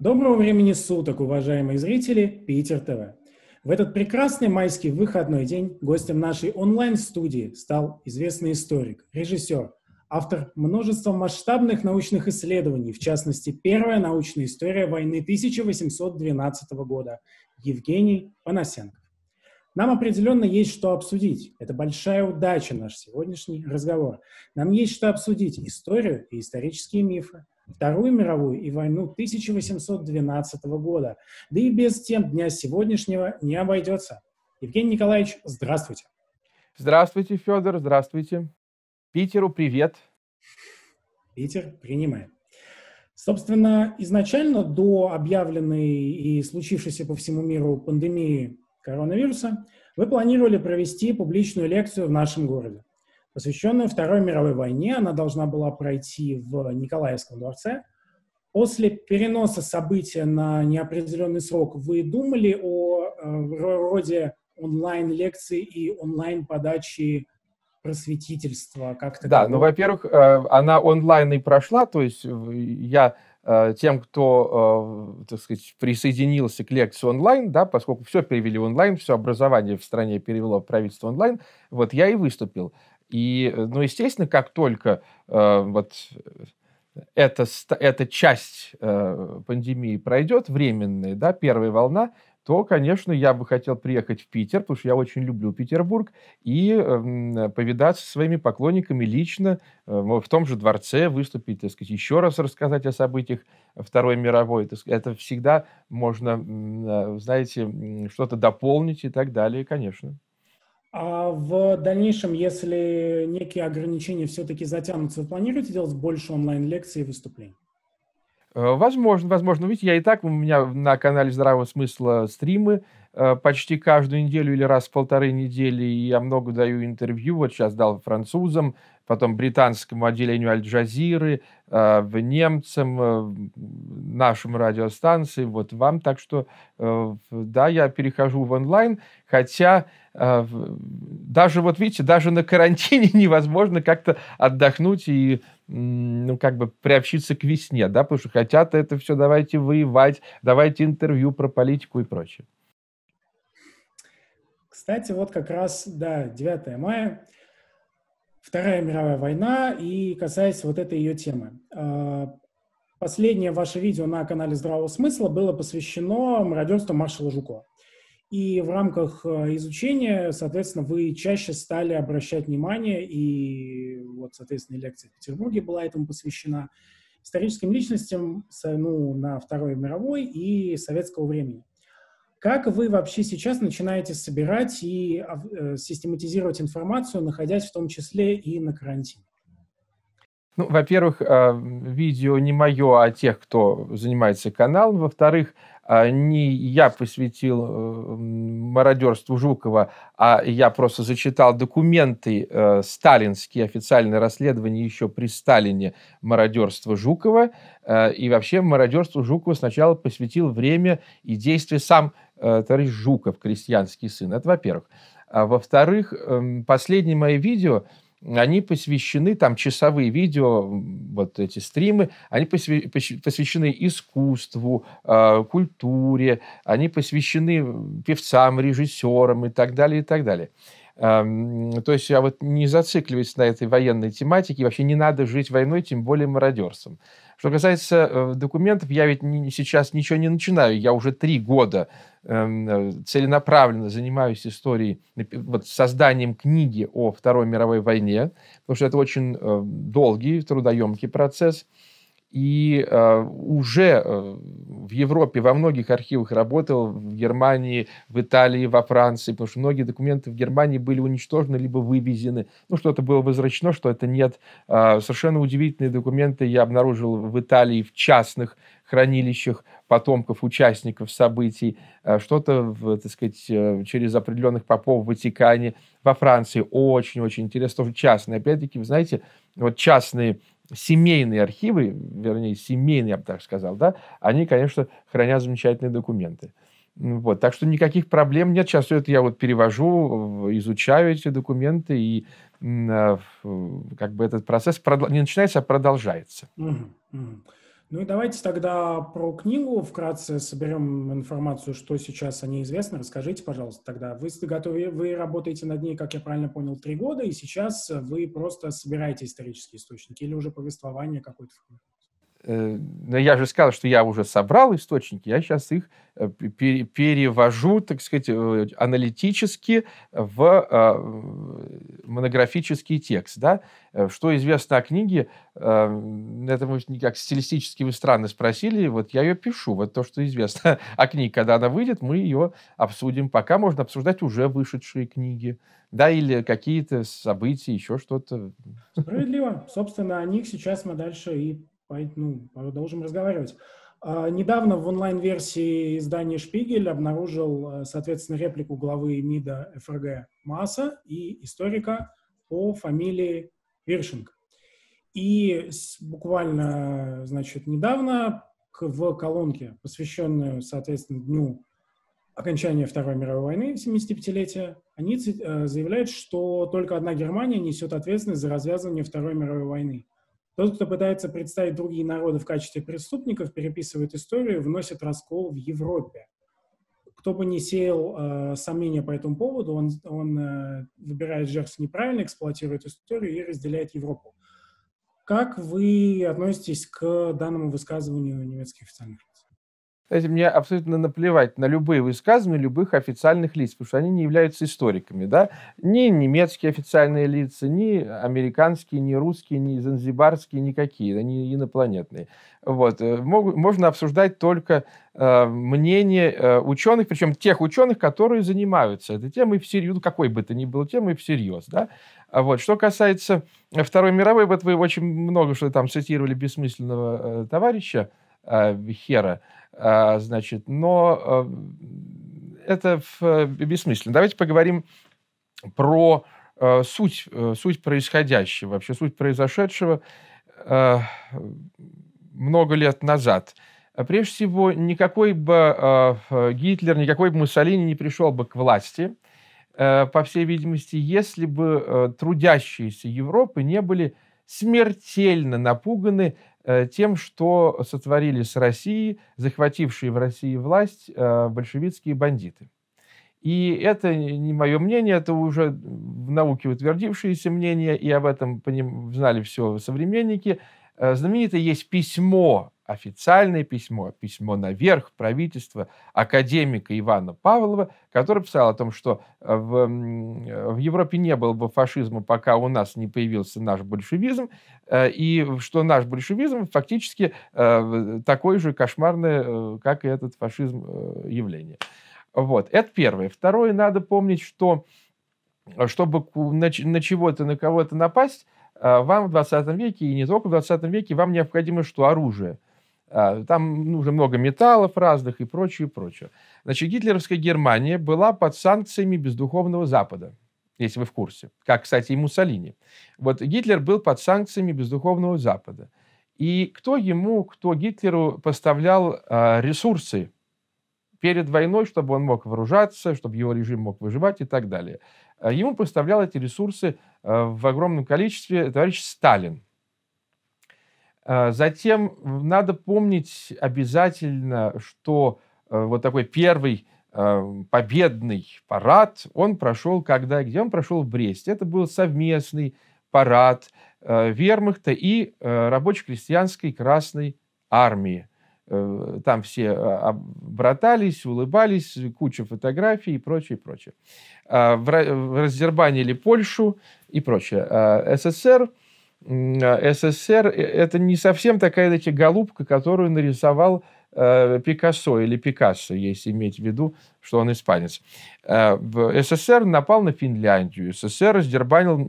Доброго времени суток, уважаемые зрители Питер ТВ. В этот прекрасный майский выходной день гостем нашей онлайн-студии стал известный историк, режиссер, автор множества масштабных научных исследований, в частности, первая научная история войны 1812 года Евгений Панасенко. Нам определенно есть что обсудить. Это большая удача наш сегодняшний разговор. Нам есть что обсудить историю и исторические мифы, Вторую мировую и войну 1812 года. Да и без тем дня сегодняшнего не обойдется. Евгений Николаевич, здравствуйте. Здравствуйте, Федор, здравствуйте. Питеру привет. Питер принимаем. Собственно, изначально до объявленной и случившейся по всему миру пандемии коронавируса вы планировали провести публичную лекцию в нашем городе. Посвященную Второй мировой войне. Она должна была пройти в Николаевском дворце. После переноса события на неопределенный срок вы думали о э, роде онлайн лекции и онлайн-подачи просветительства? Как да, ну, во-первых, э, она онлайн и прошла, то есть э, я э, тем, кто, так сказать, присоединился к лекции онлайн, да, поскольку все перевели онлайн, все образование в стране перевело в правительство онлайн, вот я и выступил. И, э, ну, естественно, как только э, вот э, эта, эта часть э, пандемии пройдет, временная, да, первая волна, то, конечно, я бы хотел приехать в Питер, потому что я очень люблю Петербург, и эм, э, повидаться со своими поклонниками лично э, в том же дворце, выступить, так сказать, еще раз рассказать о событиях Второй мировой. Это всегда можно, э, знаете, что-то дополнить и так далее, конечно. А в дальнейшем, если некие ограничения все-таки затянутся, вы планируете делать больше онлайн-лекций и выступлений? Э, возможно, возможно. Видите, я и так, у меня на канале «Здравого смысла» стримы э, почти каждую неделю или раз в полторы недели. И я много даю интервью. Вот сейчас дал французам, потом британскому отделению Аль-Джазиры, э, в немцам, э, нашим радиостанции, вот вам. Так что, э, да, я перехожу в онлайн, хотя даже, вот видите, даже на карантине невозможно как-то отдохнуть и ну, как бы приобщиться к весне, да, потому что хотят это все, давайте воевать, давайте интервью про политику и прочее. Кстати, вот как раз, да, 9 мая, Вторая мировая война и касаясь вот этой ее темы. А, последнее ваше видео на канале Здравого смысла было посвящено мародерству маршала Жукова. И в рамках э, изучения, соответственно, вы чаще стали обращать внимание, и вот, соответственно, лекция в Петербурге была этому посвящена, историческим личностям ну, на Второй мировой и советского времени. Как вы вообще сейчас начинаете собирать и а, э, систематизировать информацию, находясь в том числе и на карантине? Ну, во-первых, а, видео не мое, а тех, кто занимается каналом. Во-вторых, а, не я посвятил э, мародерству Жукова, а я просто зачитал документы э, сталинские, официальные расследования еще при Сталине мародерства Жукова. Э, и вообще мародерству Жукова сначала посвятил время и действия сам Э, товарищ Жуков, крестьянский сын. Это во-первых. А во-вторых, эм, последние мои видео, они посвящены, там часовые видео, вот эти стримы, они посвящены искусству, э, культуре, они посвящены певцам, режиссерам и так далее, и так далее. Эм, то есть я а вот не зацикливайтесь на этой военной тематике, вообще не надо жить войной, тем более мародерством. Что касается э, документов, я ведь сейчас ничего не начинаю. Я уже три года эм, э, целенаправленно занимаюсь историей, вот созданием книги о Второй мировой войне, потому что это очень э, долгий, трудоемкий процесс – и э, уже э, в Европе во многих архивах работал, в Германии, в Италии, во Франции, потому что многие документы в Германии были уничтожены, либо вывезены, ну, что-то было возвращено, что это нет. Э, совершенно удивительные документы я обнаружил в Италии в частных хранилищах потомков участников событий, а, что-то, так сказать, э, через определенных попов в Ватикане, во Франции. Очень-очень интересно, тоже частные. Опять-таки, вы знаете, вот частные семейные архивы, вернее, семейные, я бы так сказал, да, они, конечно, хранят замечательные документы. Ну вот, так что никаких проблем нет. Сейчас все это я вот перевожу, изучаю эти документы, и а, как бы этот процесс не начинается, а продолжается. Угу, угу. Ну и давайте тогда про книгу вкратце соберем информацию, что сейчас о ней известно. Расскажите, пожалуйста, тогда. Вы, готовы, вы работаете над ней, как я правильно понял, три года, и сейчас вы просто собираете исторические источники или уже повествование какое-то Э, но я же сказал, что я уже собрал источники, я сейчас их э, перевожу, так сказать, э, аналитически в монографический текст. Да? Что известно о книге, это мы никак стилистически вы странно спросили, вот я ее пишу, вот то, что известно о книге, когда она выйдет, мы ее обсудим. Пока можно обсуждать уже вышедшие книги, да, или какие-то события, еще что-то. Справедливо. Собственно, о них сейчас мы дальше и ну, продолжим разговаривать. А, недавно в онлайн-версии издания «Шпигель» обнаружил, э, соответственно, реплику главы МИДа ФРГ Масса и историка по фамилии Виршинг. И буквально, значит, недавно в колонке, посвященную, соответственно, дню окончания Второй мировой войны, 75-летия, они э, заявляют, что только одна Германия несет ответственность за развязывание Второй мировой войны. Тот, кто пытается представить другие народы в качестве преступников, переписывает историю, вносит раскол в Европе. Кто бы ни сеял э, сомнения по этому поводу, он, он э, выбирает жертв неправильно, эксплуатирует историю и разделяет Европу. Как вы относитесь к данному высказыванию немецких официальных? Знаете, мне абсолютно наплевать на любые высказывания любых официальных лиц, потому что они не являются историками. Да? Ни немецкие официальные лица, ни американские, ни русские, ни занзибарские, никакие, они инопланетные. Вот. Э, можно обсуждать только э, мнение э, ученых, причем тех ученых, которые занимаются этой темой всерьез, ну, какой бы то ни было темой всерьез. Да? А вот. Что касается Второй мировой, вот вы очень много что там цитировали бессмысленного э, товарища, а, Хера. А, значит, но э, это э, бессмысленно. Давайте поговорим про э, суть, суть происходящего, вообще суть произошедшего много лет назад. А прежде всего, никакой бы Гитлер, никакой бы Муссолини не пришел бы к власти, по всей видимости, если бы трудящиеся Европы не были смертельно напуганы Э, тем, что сотворили с Россией захватившие в России власть э, большевистские бандиты. И это не мое мнение, это уже в науке утвердившееся мнение, и об этом знали все современники. Э, знаменитое есть письмо официальное письмо, письмо наверх правительства академика Ивана Павлова, который писал о том, что э, в, э, в Европе не было бы фашизма, пока у нас не появился наш большевизм, э, и что наш большевизм фактически такой же кошмарный, как и этот фашизм явление. Вот, это первое. Второе, надо помнить, что чтобы на, на чего-то, на кого-то напасть, вам в 20 веке, и не только в 20 веке, вам необходимо что? Оружие. А, там уже много металлов разных и прочее, и прочее. Значит, гитлеровская Германия была под санкциями бездуховного Запада, если вы в курсе, как, кстати, и Муссолини. Вот Гитлер был под санкциями бездуховного Запада. И кто ему, кто Гитлеру поставлял а, ресурсы перед войной, чтобы он мог вооружаться, чтобы его режим мог выживать и так далее. А ему поставлял эти ресурсы в огромном количестве товарищ Сталин. А затем надо помнить обязательно, что э, вот такой первый а, победный парад, он прошел когда и где? Он прошел в Бресте. Это был совместный парад э, вермахта и э, рабоче-крестьянской Красной Армии. Там все а, обратались, улыбались, куча фотографий и прочее, прочее. Раздербанили Польшу и прочее. СССР – а, СССР э, это не совсем такая таки голубка, которую нарисовал э, Пикассо или Пикассо, если иметь в виду, что он испанец. Э, СССР напал на Финляндию, СССР раздербанил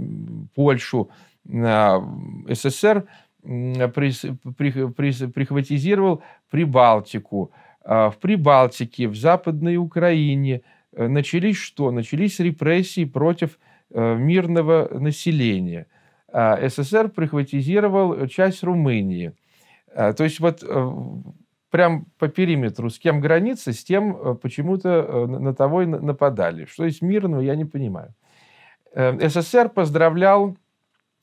Польшу, а, э, СССР при, при, при, прихватизировал Прибалтику. Э, в Прибалтике, в Западной Украине э, начались что? Начались репрессии против э, мирного населения – а, СССР прихватизировал э, часть Румынии. А, то есть вот э, прям по периметру, с кем границы, с тем э, почему-то на того и нападали. Что из мирного, ну, я не понимаю. Эм, СССР поздравлял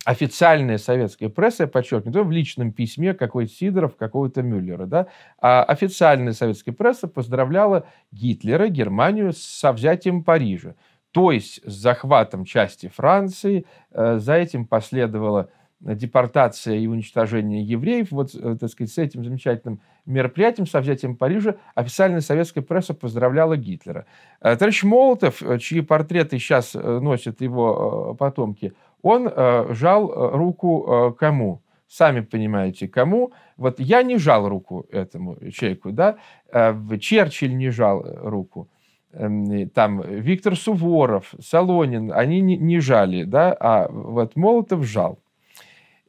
официальная советская пресса, я подчеркну, в личном письме какой-то Сидоров, какого-то Мюллера, да, а официальная советская пресса поздравляла Гитлера, Германию со взятием Парижа. То есть с захватом части Франции э, за этим последовала депортация и уничтожение евреев. Вот, э, так сказать, с этим замечательным мероприятием, со взятием Парижа, официальная советская пресса поздравляла Гитлера. Э, товарищ Молотов, чьи портреты сейчас носят его потомки, он жал руку кому? Сами понимаете, кому. Вот я не жал руку этому человеку, да? Черчилль не жал руку. Эм, там Виктор Суворов, Солонин, они не, не жали, да, а вот Молотов жал.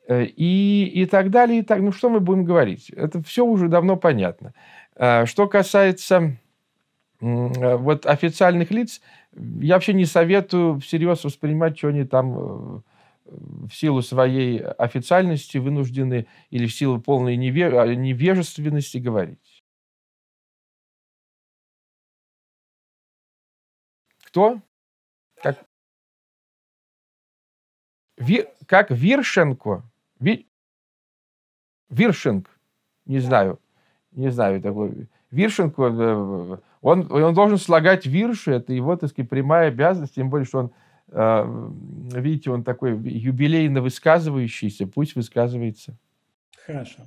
Э, и, и так далее, и так, ну что мы будем говорить? Это все уже давно понятно. Э, что касается э, вот официальных лиц, я вообще не советую всерьез воспринимать, что они там в силу своей официальности вынуждены или в силу полной невежественности говорить. кто? Как, ви, как Виршенко? Ви, Виршинг, не знаю, не знаю такой. Виршенко, э, он, он должен слагать вирши, это его, так сказать, прямая обязанность, тем более, что он э, видите, он такой юбилейно высказывающийся, пусть высказывается. Хорошо.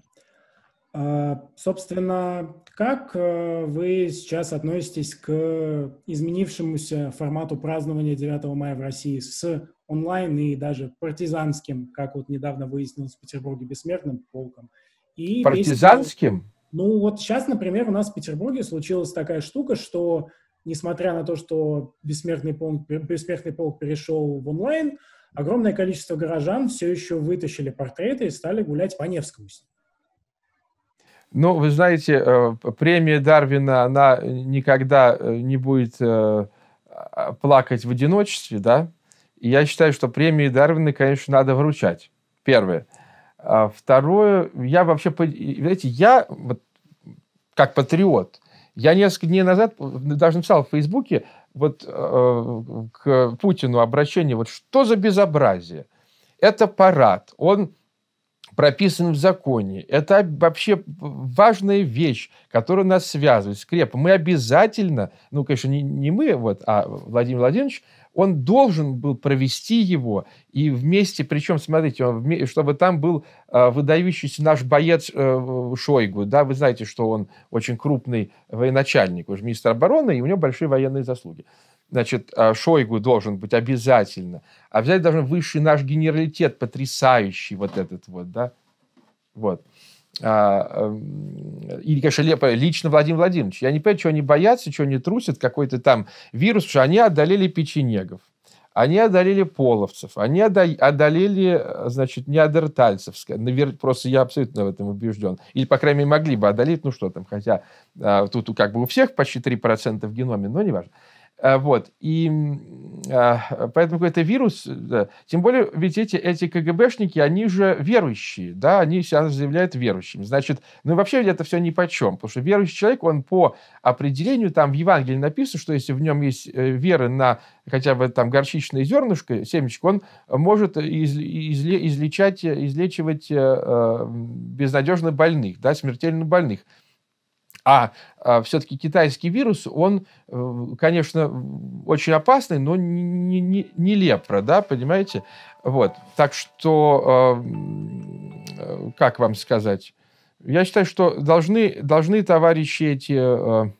А, собственно, как э, вы сейчас относитесь к изменившемуся формату празднования 9 мая в России с онлайн и даже партизанским, как вот недавно выяснилось в Петербурге, бессмертным полком? И партизанским? Весь... Ну вот сейчас, например, у нас в Петербурге случилась такая штука, что несмотря на то, что бессмертный полк, бессмертный полк перешел в онлайн, огромное количество горожан все еще вытащили портреты и стали гулять по Невскому с ним. Ну, вы знаете, э, премия Дарвина, она никогда э, не будет э, а, плакать в одиночестве, да. И я считаю, что премии Дарвина, конечно, надо вручать. Первое. А второе, я вообще, знаете, я вот, как патриот, я несколько дней назад даже написал в Фейсбуке вот к Путину обращение, вот что за безобразие? Это парад, он прописан в законе. Это вообще важная вещь, которая нас связывает, скрепа. Мы обязательно, ну, конечно, не, не мы, вот, а Владимир Владимирович, он должен был провести его, и вместе, причем, смотрите, он, чтобы там был э, выдающийся наш боец э, Шойгу, да, вы знаете, что он очень крупный военачальник, уже министр обороны, и у него большие военные заслуги значит, а, Шойгу должен быть обязательно. А взять должен высший наш генералитет, потрясающий вот этот вот, да, вот. А, эм, или, конечно, лично Владимир Владимирович. Я не понимаю, чего они боятся, чего они трусят, какой-то там вирус, потому что они одолели печенегов. Они одолели половцев, они одолели, значит, неандертальцев. Просто я абсолютно в этом убежден. Или, по крайней мере, могли бы одолеть, ну что там, хотя а, тут как бы у всех почти 3% в геноме, но неважно. важно. А, вот. И а, поэтому какой-то вирус... Да. Тем более, ведь эти, эти КГБшники, они же верующие, да, они себя заявляют верующими. Значит, ну вообще это все ни по чем, потому что верующий человек, он по определению, там в Евангелии написано, что если в нем есть э, вера на хотя бы там горчичное зернышко, семечко, он может из, из, излечать, излечивать э, э безнадежно больных, да, смертельно больных. А, а все-таки китайский вирус, он, э, конечно, очень опасный, но не, не, не лепро, да, понимаете? Вот. Так что, а, э, как вам сказать? Я считаю, что должны, должны товарищи эти... Э,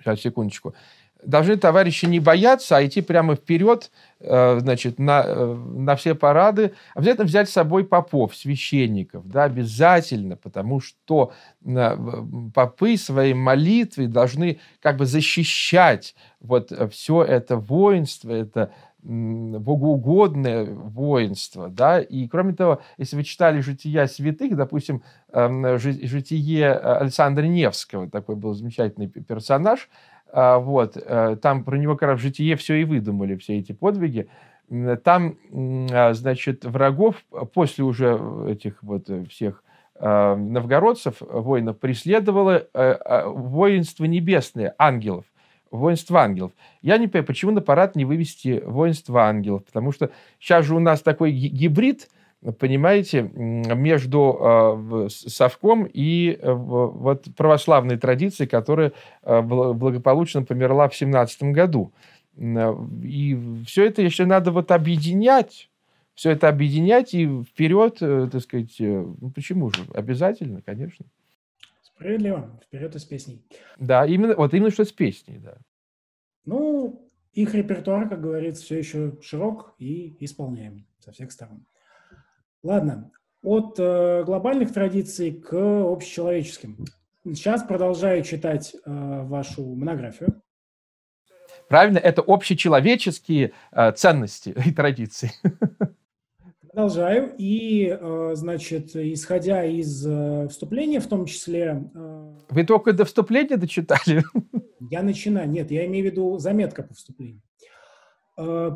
сейчас, секундочку должны товарищи не бояться, а идти прямо вперед, э, значит, на, э, на все парады. Обязательно взять с собой попов, священников, да, обязательно, потому что э, попы своей молитвой должны как бы защищать вот все это воинство, это богоугодное воинство, да, и кроме того, если вы читали «Жития святых», допустим, «Житие Александра Невского», такой был замечательный персонаж – а, вот. Э, там про него, как в житие все и выдумали, все эти подвиги. Там, а, значит, врагов э, после уже э, этих вот всех а, новгородцев, воинов, преследовало воинство небесное, ангелов воинство ангелов. Я не понимаю, почему на парад не вывести воинство ангелов, потому что сейчас же у нас такой гибрид – понимаете, между а, совком и э, вот православной традицией, которая а, благополучно померла в 17 году. Э, и все это еще надо вот объединять, все это объединять и вперед, э, так сказать, ну почему же? Обязательно, конечно. Справедливо. Вперед из песней. Да, именно, вот именно что с песней, да. Ну, их репертуар, как говорится, все еще широк и исполняем со всех сторон. Ладно, от э, глобальных традиций к общечеловеческим. Сейчас продолжаю читать э, вашу монографию. Правильно, это общечеловеческие э, ценности и традиции. Продолжаю. И, э, значит, исходя из э, вступления в том числе... Э, Вы только до вступления дочитали? Я начинаю. Нет, я имею в виду заметка по вступлению. Э,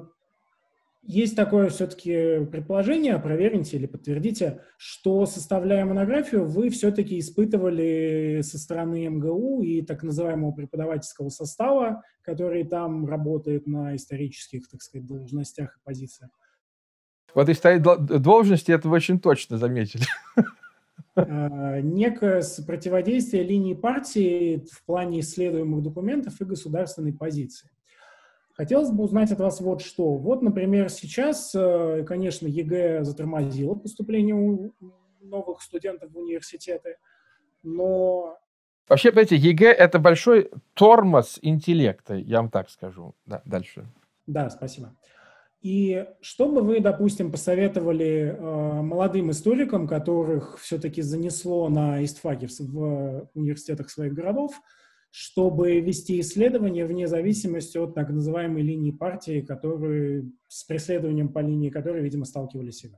есть такое все-таки предположение, проверьте или подтвердите, что составляя монографию, вы все-таки испытывали со стороны МГУ и так называемого преподавательского состава, который там работает на исторических, так сказать, должностях и позициях. Вот и должности, это вы очень точно заметили. А, некое сопротиводействие линии партии в плане исследуемых документов и государственной позиции. Хотелось бы узнать от вас вот что. Вот, например, сейчас, э, конечно, ЕГЭ затормозило поступление у новых студентов в университеты, но... Вообще, понимаете, ЕГЭ – это большой тормоз интеллекта, я вам так скажу. Да, дальше. Да, спасибо. И что бы вы, допустим, посоветовали э, молодым историкам, которых все-таки занесло на истфаги в, в университетах своих городов, чтобы вести исследования вне зависимости от так называемой линии партии, которую, с преследованием по линии которой, видимо, сталкивались и вы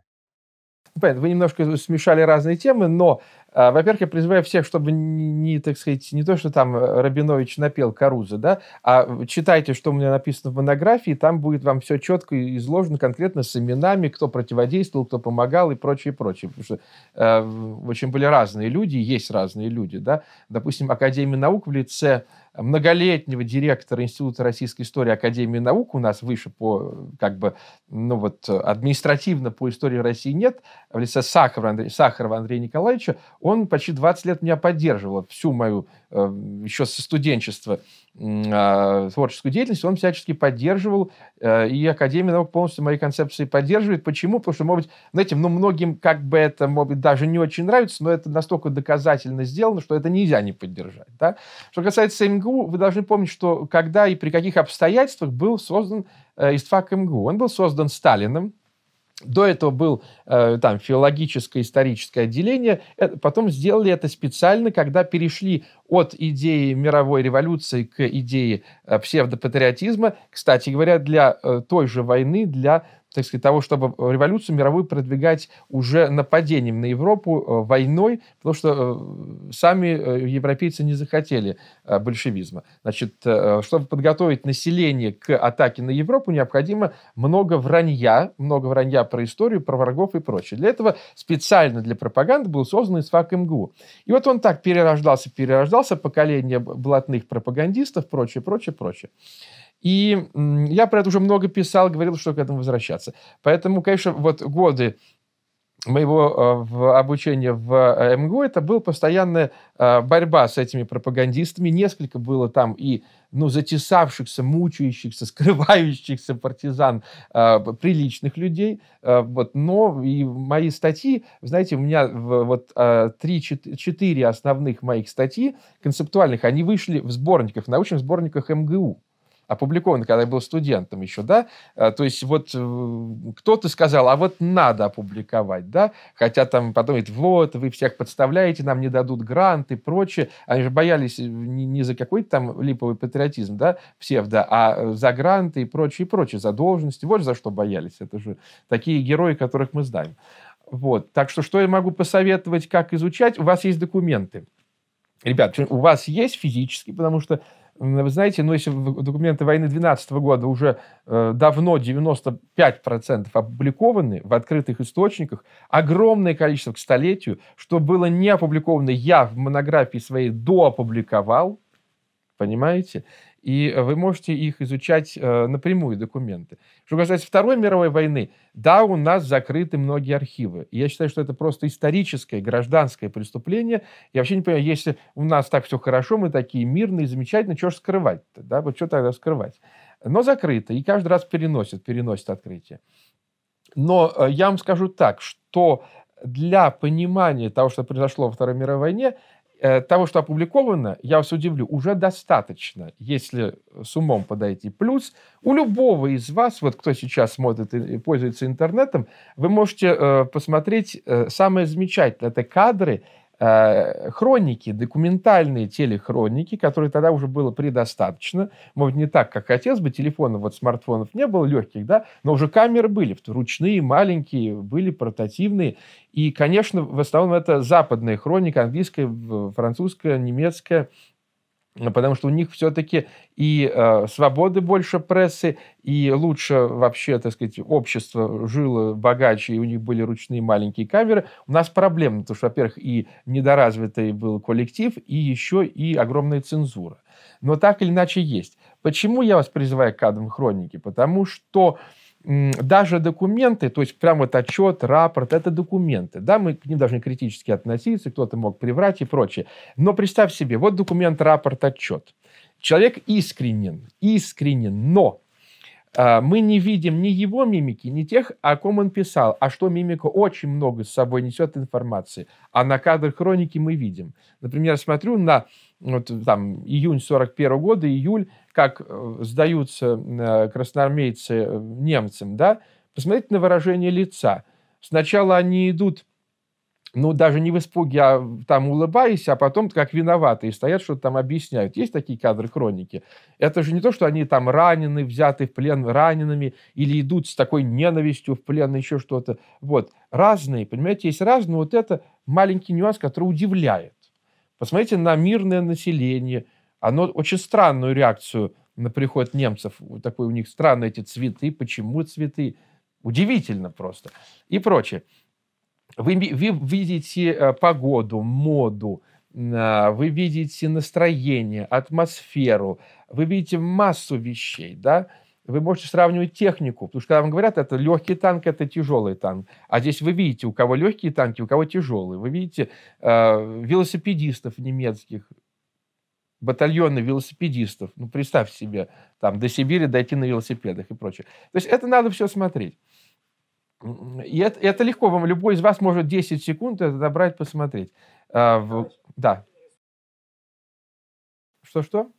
понятно, вы немножко смешали разные темы, но, а, во-первых, я призываю всех, чтобы не, не, так сказать, не то, что там э, Рабинович напел Каруза, да, а читайте, что у меня написано в монографии, там будет вам все четко изложено конкретно с именами, кто противодействовал, кто помогал и прочее, прочее. Потому что э, очень были разные люди, есть разные люди, да. Допустим, Академия наук в лице многолетнего директора Института российской истории Академии наук, у нас выше по, как бы, ну вот, административно по истории России нет, в лице Сахарова Андрея, Сахарова Андрея Николаевича, он почти 20 лет меня поддерживал всю мою Эм, еще со студенчества а, творческую деятельность, он всячески поддерживал, э, и Академия наук полностью мои концепции поддерживает. Почему? Потому что, может быть, знаете, ну, многим как бы это, может даже не очень нравится, но это настолько доказательно сделано, что это нельзя не поддержать. Да? Что касается МГУ, вы должны помнить, что когда и при каких обстоятельствах был создан э, ИСТФАК МГУ. Он был создан Сталиным, до этого был э, там филологическое историческое отделение. Э, потом сделали это специально, когда перешли от идеи мировой революции к идее э, псевдопатриотизма. Кстати говоря, для той же войны, для так сказать, того, чтобы э, революцию мировую продвигать уже нападением на Европу, э, войной, потому что э, сами европейцы не захотели большевизма. Значит, чтобы подготовить население к атаке на Европу, необходимо много вранья, много вранья про историю, про врагов и прочее. Для этого специально для пропаганды был создан ИСФАК МГУ. И вот он так перерождался, перерождался, поколение блатных пропагандистов, прочее, прочее, прочее. И я про это уже много писал, говорил, что к этому возвращаться. Поэтому, конечно, вот годы моего э, в обучения в э, МГУ, это была постоянная э, борьба с этими пропагандистами. Несколько было там и ну, затесавшихся, мучающихся, скрывающихся партизан э, приличных людей. Э, вот, но и мои статьи, знаете, у меня в, вот три-четыре основных моих статьи концептуальных, они вышли в сборниках, в научных сборниках МГУ опубликовано, когда я был студентом еще, да, а, то есть вот э, кто-то сказал, а вот надо опубликовать, да, хотя там потом вот, вы всех подставляете, нам не дадут грант и прочее, они же боялись э, не, не за какой-то там липовый патриотизм, да, псевдо, а э, за гранты и прочее, и прочее, за должности, вот за что боялись, это же такие герои, которых мы знаем. Вот, так что что я могу посоветовать, как изучать? У вас есть документы. Ребят, у вас есть физически, потому что вы знаете, ну, если документы войны 2012 года уже э, давно 95% опубликованы в открытых источниках, огромное количество к столетию, что было не опубликовано, я в монографии своей доопубликовал, понимаете? и э, вы можете их изучать э, напрямую, документы. Что касается Второй мировой войны, да, у нас закрыты многие архивы. я считаю, что это просто историческое, гражданское преступление. Я вообще не понимаю, если у нас так все хорошо, мы такие мирные, замечательные, что же скрывать-то? Да? Вот что тогда скрывать? Но закрыто, и каждый раз переносят, переносят открытие. Но э, я вам скажу так, что для понимания того, что произошло во Второй мировой войне, Э, того, что опубликовано, я вас удивлю, уже достаточно, если э, с умом подойти. Плюс у любого из вас, вот кто сейчас смотрит и пользуется интернетом, вы можете э, посмотреть самые замечательные Это кадры Э, хроники, документальные телехроники, которые тогда уже было предостаточно. Может, не так, как хотелось бы, телефонов, вот смартфонов не было легких, да, но уже камеры были, ручные, маленькие, были портативные. И, конечно, в основном это западная хроника, английская, французская, немецкая, Э, потому что у них все-таки и э, свободы больше прессы, и лучше вообще, так сказать, общество жило богаче, и у них были ручные маленькие камеры. У нас проблема, потому что, во-первых, и недоразвитый был коллектив, и еще и огромная цензура. Но так или иначе есть. Почему я вас призываю к кадрам хроники? Потому что даже документы, то есть прям вот отчет, рапорт, это документы. Да, мы к ним должны критически относиться, кто-то мог приврать и прочее. Но представь себе, вот документ, рапорт, отчет. Человек искренен, искренен, но а, мы не видим ни его мимики, ни тех, о ком он писал, а что мимика очень много с собой несет информации. А на кадрах хроники мы видим. Например, смотрю на вот, там, июнь 41 -го года, июль, как э, сдаются э, красноармейцы э, немцам, да, посмотрите на выражение лица. Сначала они идут ну, даже не в испуге, а там улыбаясь, а потом как виноватые стоят, что-то там объясняют. Есть такие кадры хроники? Это же не то, что они там ранены, взяты в плен ранеными, или идут с такой ненавистью в плен, еще что-то. Вот. Разные, понимаете, есть разные, вот это маленький нюанс, который удивляет. Посмотрите на мирное население. Оно очень странную реакцию на приход немцев. Вот такой у них странные эти цветы. Почему цветы? Удивительно просто. И прочее. Вы, вы видите э, погоду, моду, э, вы видите настроение, атмосферу, вы видите массу вещей, да? Вы можете сравнивать технику, потому что когда вам говорят, это легкий танк, это тяжелый танк, а здесь вы видите, у кого легкие танки, у кого тяжелые. Вы видите э, велосипедистов немецких, батальоны велосипедистов. Ну, представь себе, там, до Сибири дойти на велосипедах и прочее. То есть это надо все смотреть. И это, это легко, вам любой из вас может 10 секунд это добрать, посмотреть. А, в, да. Что-что?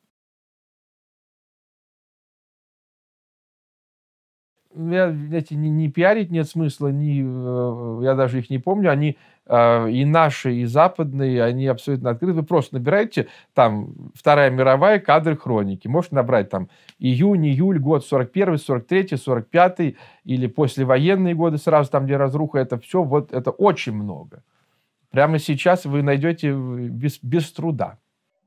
я, знаете, не, не пиарить нет смысла, не э, э, я даже их не помню, они э, и наши, и западные, они абсолютно открыты. Вы просто набираете там Вторая мировая, кадры хроники. Можете набрать там июнь, июль, год 41, 43, 45 или послевоенные годы сразу там, где разруха. Это все, вот это очень много. Прямо сейчас вы найдете без, без труда.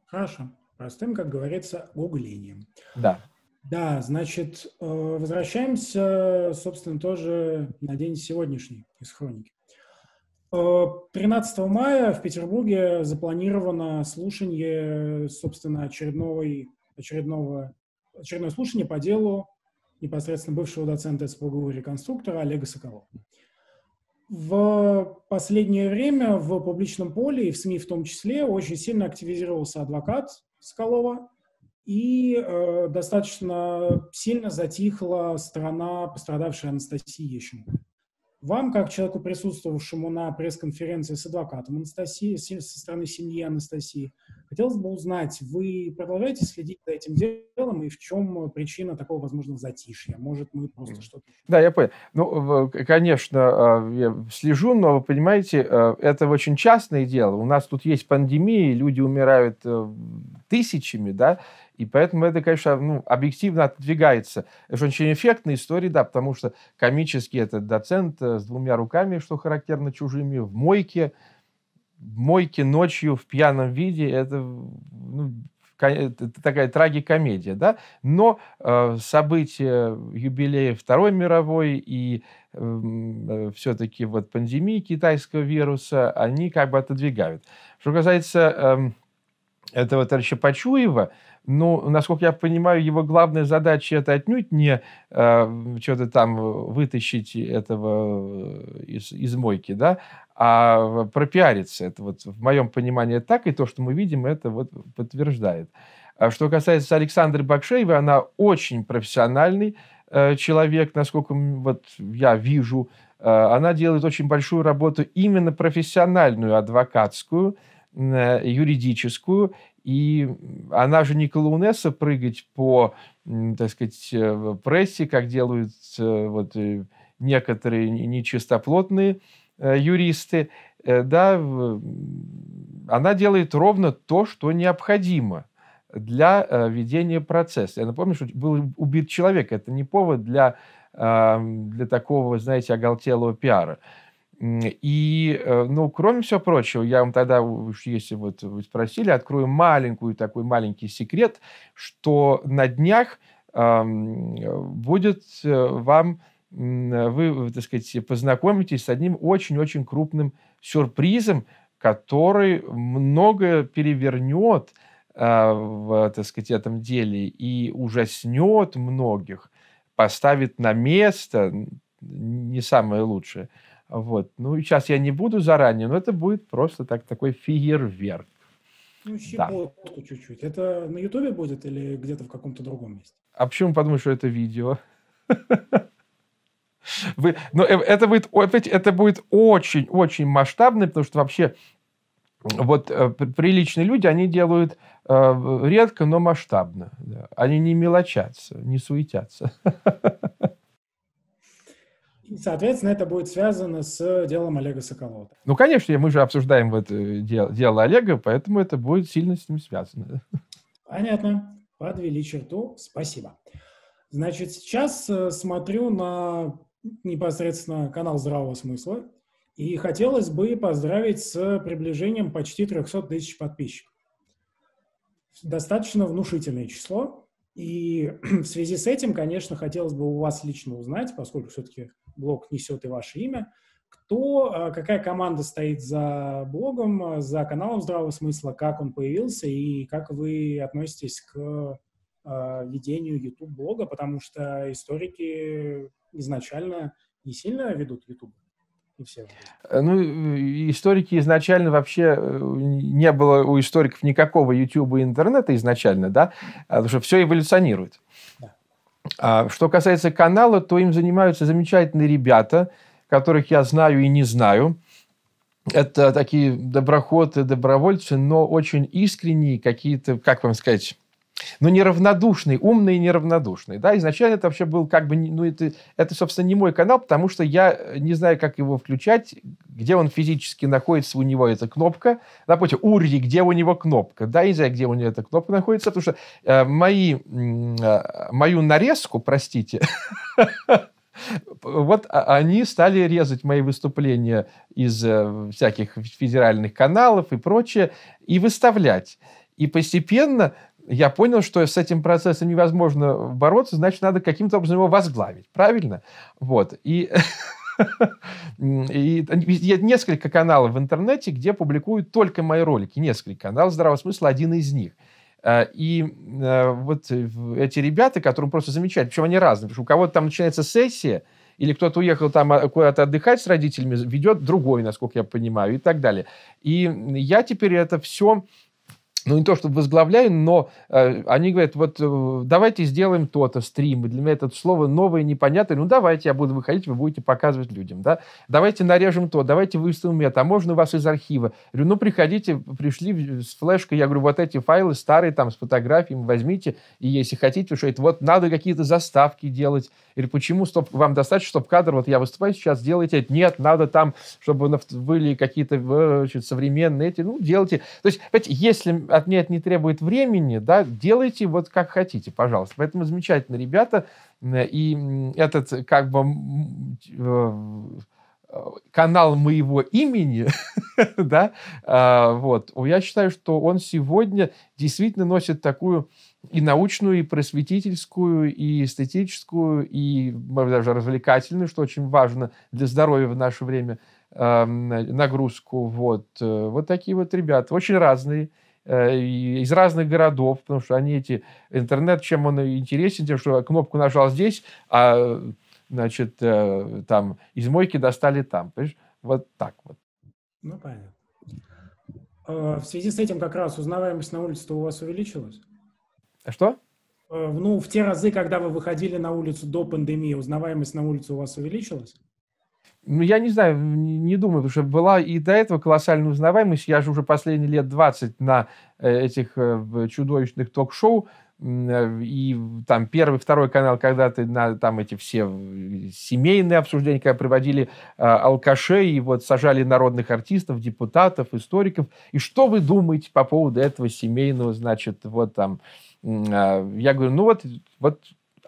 Хорошо. Простым, как говорится, гуглением. Да. Да, значит, э, возвращаемся, собственно, тоже на день сегодняшний из хроники. 13 э, мая в Петербурге запланировано слушание, собственно, очередного, очередного, очередное слушание по делу непосредственно бывшего доцента СПГУ реконструктора Олега Соколова. В последнее время в публичном поле и в СМИ в том числе очень сильно активизировался адвокат Соколова, и э, достаточно сильно затихла страна, пострадавшая Анастасии Ещенко. Вам, как человеку, присутствовавшему на пресс-конференции с адвокатом Анастасии, со стороны семьи Анастасии, хотелось бы узнать, вы продолжаете следить за этим делом и в чем причина такого, возможно, затишья? Может, мы просто что-то... Да, я понял. Ну, конечно, а, я слежу, но, вы понимаете, э, это очень частное дело. У нас тут есть пандемия, люди умирают э, тысячами, да, и поэтому это, конечно, ну, объективно отодвигается. Это очень эффектная история, да, потому что комический этот доцент э, с двумя руками, что характерно чужими, в мойке, в мойке ночью в пьяном виде, это ну, такая трагикомедия, да, но э, события юбилея Второй мировой и эм, э, все-таки вот пандемии китайского вируса, они как бы отодвигают. Что касается э, этого товарища Пачуева, ну, насколько я понимаю, его главная задача это отнюдь не э, что-то там вытащить этого э, из, из мойки, да, а пропиариться. Это вот в моем понимании так, и то, что мы видим, это вот подтверждает. А что касается Александры Бакшеевой, она очень профессиональный э, человек, насколько вот я вижу. Э, она делает очень большую работу именно профессиональную, адвокатскую, э, юридическую, и она же не клоунесса прыгать по, так сказать, э, прессе, как делают э, вот, э, некоторые нечистоплотные юристы. Да, она делает ровно то, что необходимо для ведения процесса. Я напомню, что был убит человек. Это не повод для, а, для такого, знаете, оголтелого пиара. И, э, ну, кроме всего прочего, я вам тогда, если вот вы спросили, открою маленькую такой маленький секрет, что на днях э, будет э, вам вы, так сказать, познакомитесь с одним очень-очень крупным сюрпризом, который многое перевернет а, в, так сказать, этом деле и ужаснет многих, поставит на место не самое лучшее – вот. Ну, сейчас я не буду заранее, но это будет просто так, такой фейерверк. Ну, щепотку да. чуть-чуть. Это на Ютубе будет или где-то в каком-то другом месте? А почему подумаешь, что это видео? Вы, но э, это будет, опять, это будет очень-очень масштабно, потому что вообще вот э, приличные люди, они делают э, редко, но масштабно. Они не мелочатся, не суетятся. соответственно, это будет связано с делом Олега Соколова. Ну, конечно, мы же обсуждаем вот э, дело, дело Олега, поэтому это будет сильно с ним связано. Понятно. Подвели черту. Спасибо. Значит, сейчас э, смотрю на непосредственно канал «Здравого смысла». И хотелось бы поздравить с приближением почти 300 тысяч подписчиков. Достаточно внушительное число. И в связи с этим, конечно, хотелось бы у вас лично узнать, поскольку все-таки блог несет и ваше имя, кто, э, какая команда стоит за блогом, за каналом здравого смысла, как он появился и как вы относитесь к э, ведению YouTube блога, потому что историки изначально не сильно ведут YouTube. все. Э, ну, историки изначально вообще не было у историков никакого YouTube и интернета изначально, да, а, потому что все эволюционирует. А, что касается канала, то им занимаются замечательные ребята, которых я знаю и не знаю. Это такие доброхоты, добровольцы, но очень искренние какие-то, как вам сказать, но ну, неравнодушный, умный и неравнодушный. Да? Изначально это вообще был как бы, ну, это, это, собственно, не мой канал, потому что я э, не знаю, как его включать, где он физически находится, у него эта кнопка. Напротив, Урри, где у него кнопка? Да, я не знаю, где у него эта кнопка находится, потому что э, мои, э, мою нарезку, простите, вот а, они стали резать мои выступления из э, всяких федеральных каналов и прочее и выставлять. И постепенно я понял, что с этим процессом невозможно бороться, значит, надо каким-то образом его возглавить. Правильно? Вот. И есть несколько каналов в интернете, где публикуют только мои ролики. Несколько каналов здравого смысла, один из них. Э, и э, вот эти ребята, которым просто замечают, причем они разные, потому что у кого-то там начинается сессия, или кто-то уехал там а, куда-то отдыхать с родителями, ведет другой, насколько я понимаю, и так далее. И я теперь это все ну, не то чтобы возглавляю, но э, они говорят, вот э, давайте сделаем то-то, стримы. Для меня это слово новое, непонятное. Ну, давайте, я буду выходить, вы будете показывать людям, да. Давайте нарежем то, давайте выставим это, а можно у вас из архива? Я говорю, ну, приходите, пришли с флешкой, я говорю, вот эти файлы старые, там, с фотографиями возьмите, и если хотите, что это вот надо какие-то заставки делать. Или почему стоп, вам достаточно, чтобы кадр, вот я выступаю сейчас, делайте это. Нет, надо там, чтобы были какие-то э, современные эти, ну, делайте. То есть, понимаете, если от меня это не требует времени, да, делайте вот как хотите, пожалуйста. Поэтому замечательно, ребята. И этот, как бы, э, канал моего имени, да, э, вот, я считаю, что он сегодня действительно носит такую и научную, и просветительскую, и эстетическую, и может, даже развлекательную, что очень важно для здоровья в наше время, э, нагрузку. Вот, вот такие вот ребята, очень разные. Э, из разных городов, потому что они эти... Интернет, чем он интересен, тем, что кнопку нажал здесь, а, значит, э, там из мойки достали там. Понимаешь? Вот так вот. Ну, понятно. А, в связи с этим как раз узнаваемость на улице у вас увеличилась? А что? Э, ну, в те разы, когда вы выходили на улицу до пандемии, узнаваемость на улице у вас увеличилась? Ну, я не знаю, не думаю, потому что была и до этого колоссальная узнаваемость. Я же уже последние лет 20 на э, этих э, чудовищных ток-шоу. Э, и там первый, второй канал, когда ты на там эти все семейные обсуждения, когда приводили э, алкашей и вот сажали народных артистов, депутатов, историков. И что вы думаете по поводу этого семейного, значит, вот там я говорю, ну вот, вот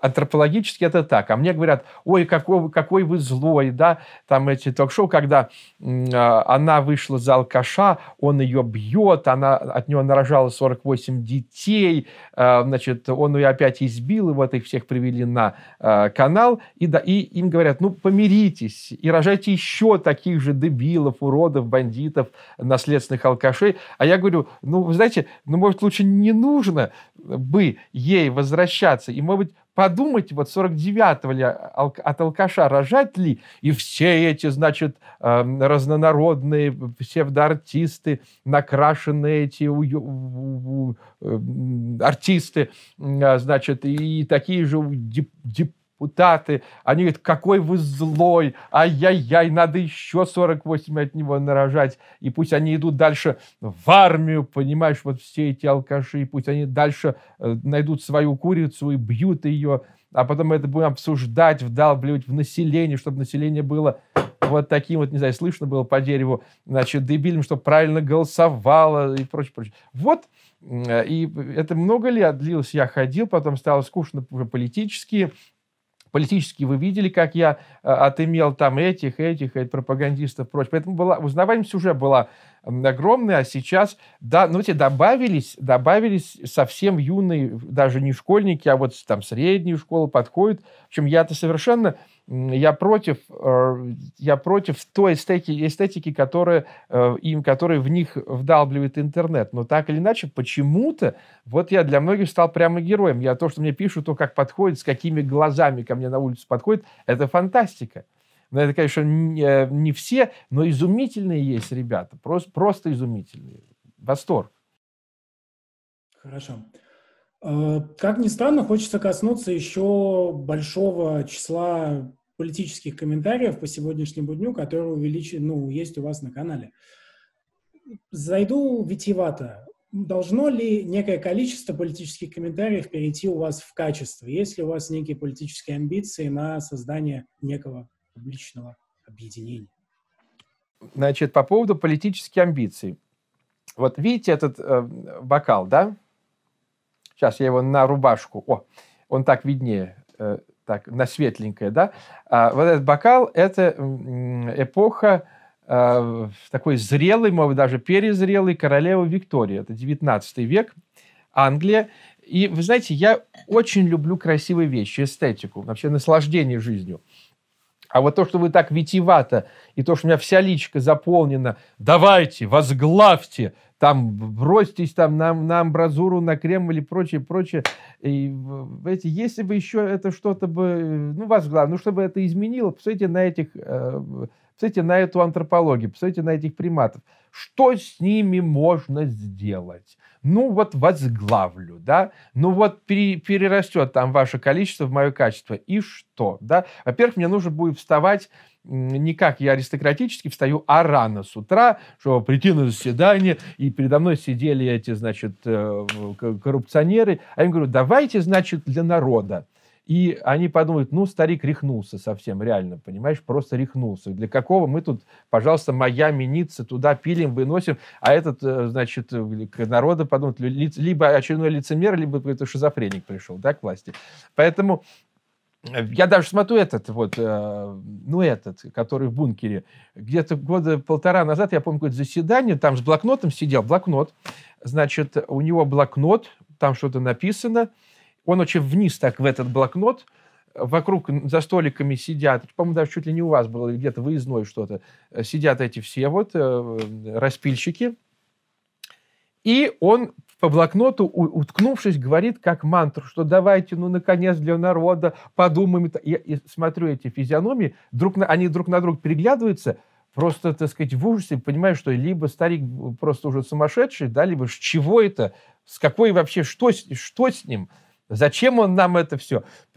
антропологически это так. А мне говорят, ой, какой, какой вы злой, да, там эти ток-шоу, когда а, она вышла за алкаша, он ее бьет, она, от него нарожала 48 детей, а, значит, он ее опять избил, и вот их всех привели на а, канал, и, да, и им говорят, ну, помиритесь, и рожайте еще таких же дебилов, уродов, бандитов, наследственных алкашей. А я говорю, ну, вы знаете, ну, может, лучше не нужно бы ей возвращаться, и, может быть, подумать, вот 49-го ли от алкаша рожать ли, и все эти, значит, эм, разнонародные псевдоартисты, накрашенные эти эм, артисты, а, значит, и такие же деп депутаты, они говорят, какой вы злой, ай-яй-яй, надо еще 48 от него нарожать, и пусть они идут дальше в армию, понимаешь, вот все эти алкаши, и пусть они дальше э, найдут свою курицу и бьют ее, а потом мы это будем обсуждать, вдалбливать в население, чтобы население было вот таким вот, не знаю, слышно было по дереву, значит, дебильным, чтобы правильно голосовало и прочее, прочее. Вот, э, и это много лет длилось, я ходил, потом стало скучно уже политические Политически вы видели, как я э, отымел там этих, этих, этих пропагандистов, прочь. Поэтому была, узнаваемость уже была огромная, а сейчас, да, ну, те добавились, добавились совсем юные, даже не школьники, а вот там среднюю школу подходят. В общем, я-то совершенно я против, э, я против той эстетики, эстетики которые, э, им, которая в них вдалбливает интернет. Но так или иначе, почему-то, вот я для многих стал прямо героем. Я то, что мне пишут, то, как подходит, с какими глазами ко мне на улице подходит, это фантастика. Но это, конечно, э, не все, но изумительные есть ребята. Просто, просто изумительные. Восторг. Хорошо. Э, как ни странно, хочется коснуться еще большого числа политических комментариев по сегодняшнему дню, которые увеличены, ну, есть у вас на канале. Зайду витиевато. Должно ли некое количество политических комментариев перейти у вас в качество? Есть ли у вас некие политические амбиции на создание некого публичного объединения? Значит, по поводу политических амбиций. Вот видите этот э, бокал, да? Сейчас я его на рубашку. О, он так виднее, э, так, на светленькое, да? А вот этот бокал – это эпоха э, такой зрелой, может, даже перезрелой королевы Виктории. Это 19 век, Англия. И, вы знаете, я очень люблю красивые вещи, эстетику, вообще наслаждение жизнью. А вот то, что вы так витивато, и то, что у меня вся личка заполнена, давайте, возглавьте, там, бросьтесь там на, на амбразуру, на крем или прочее, прочее. И, эти, если бы еще это что-то бы, ну, возглавь, ну, чтобы это изменило, посмотрите на этих э, Посмотрите на эту антропологию, посмотрите на этих приматов. Что с ними можно сделать? Ну вот возглавлю, да? Ну вот перерастет там ваше количество в мое качество. И что, да? Во-первых, мне нужно будет вставать не как я аристократически встаю, а рано с утра, чтобы прийти на заседание, и передо мной сидели эти, значит, э, коррупционеры. А я им говорю, давайте, значит, для народа. И они подумают, ну, старик рехнулся совсем, реально, понимаешь, просто рехнулся. Для какого мы тут, пожалуйста, моя Ницца, туда пилим, выносим, а этот, э, значит, э, к народу подумают, либо очередной лицемер, либо какой-то шизофреник пришел, да, к власти. Поэтому э, я даже смотрю этот вот, ну этот, который в бункере. Где-то года полтора назад, я помню, какое-то заседание, там с блокнотом сидел, блокнот. Значит, у него блокнот, там что-то написано, он очень вниз так в этот блокнот, вокруг за столиками сидят, по-моему, даже чуть ли не у вас было, где-то выездной что-то, э, сидят эти все вот э, распильщики. И он по блокноту, уткнувшись, говорит как мантру, что давайте, ну, наконец, для народа подумаем. Я и смотрю эти физиономии, друг на, они друг на друга переглядываются, просто, так сказать, в ужасе, понимаю, что либо старик просто уже сумасшедший, да, либо с чего это, с какой вообще, что, что с ним – Зачем он нам это все?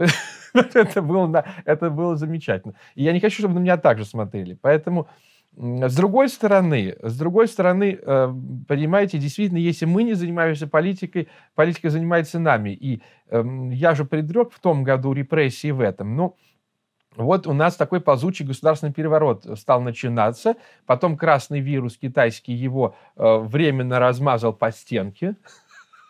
это, было, это было замечательно. И я не хочу, чтобы на меня так же смотрели. Поэтому, с другой стороны, с другой стороны, э, понимаете, действительно, если мы не занимаемся политикой, политика занимается нами. И эм, я же предрек в том году репрессии в этом. Но ну, вот у нас такой ползучий государственный переворот стал начинаться. Потом красный вирус китайский его э, временно размазал по стенке.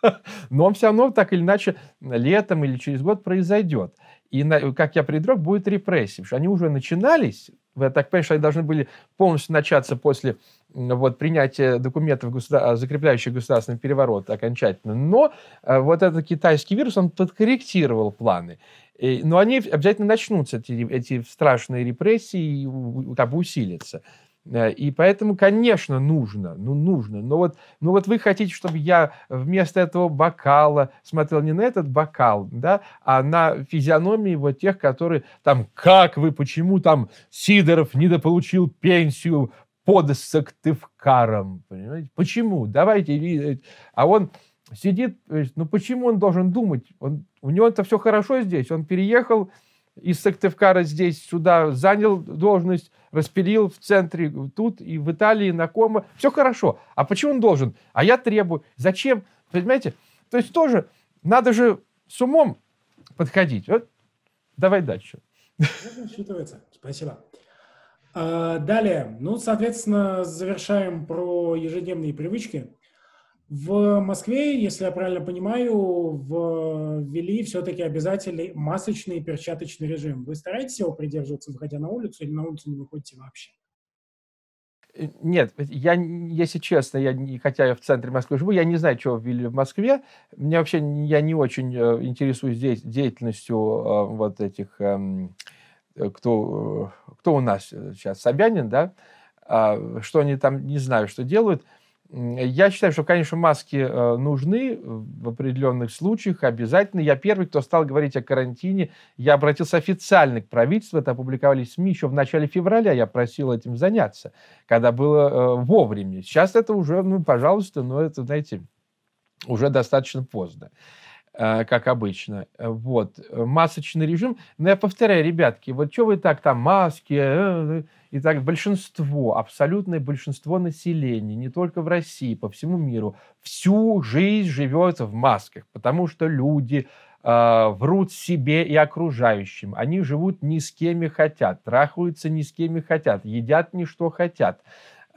Но он все равно так или иначе летом или через год произойдет. И, как я предрек, будет репрессии. Потому что они уже начинались, вы так понимаете, что они должны были полностью начаться после вот, принятия документов, государ... А, закрепляющих государственный переворот окончательно. Но а, вот этот китайский вирус, он подкорректировал планы. И, но они обязательно начнутся, эти, эти страшные репрессии, как бы усилятся. Э, и поэтому, конечно, нужно, ну нужно, но вот, ну вот вы хотите, чтобы я вместо этого бокала смотрел не на этот бокал, да, а на физиономии вот тех, которые там, как вы, почему там Сидоров недополучил пенсию под Сыктывкаром, понимаете, почему, давайте, э, а он сидит, ну почему он должен думать, он, у него-то все хорошо здесь, он переехал, из Сыктывкара здесь сюда, занял должность, распилил в центре тут и в Италии на кома. Все хорошо. А почему он должен? А я требую. Зачем? Понимаете? То есть тоже надо же с умом подходить. Вот. Давай дальше. Считывается. Спасибо. А, далее, ну, соответственно, завершаем про ежедневные привычки. В Москве, если я правильно понимаю, ввели все-таки обязательный масочный перчаточный режим. Вы стараетесь его придерживаться, выходя на улицу, или на улицу не выходите вообще? Э, нет, я, если честно, я, хотя я в центре Москвы живу, я не знаю, что ввели в Москве. Мне вообще, я не очень э, интересуюсь деятельностью э, вот этих, эм, кто, кто у нас сейчас, Собянин, да, а, что они там, не знаю, что делают. Я считаю, что, конечно, маски э, нужны в определенных случаях, обязательно. Я первый, кто стал говорить о карантине. Я обратился официально к правительству, это опубликовали СМИ еще в начале февраля. Я просил этим заняться, когда было э, вовремя. Сейчас это уже, ну, пожалуйста, но это, знаете, уже достаточно поздно. Э, как обычно. Э, вот. Э, масочный режим. Но я повторяю, ребятки, вот что вы так там, маски, и так большинство, абсолютное большинство населения, не только в России, по всему миру, всю жизнь живет в масках, потому что люди э, врут себе и окружающим. Они живут ни с кем и хотят, трахаются ни с кем и хотят, едят ни что хотят.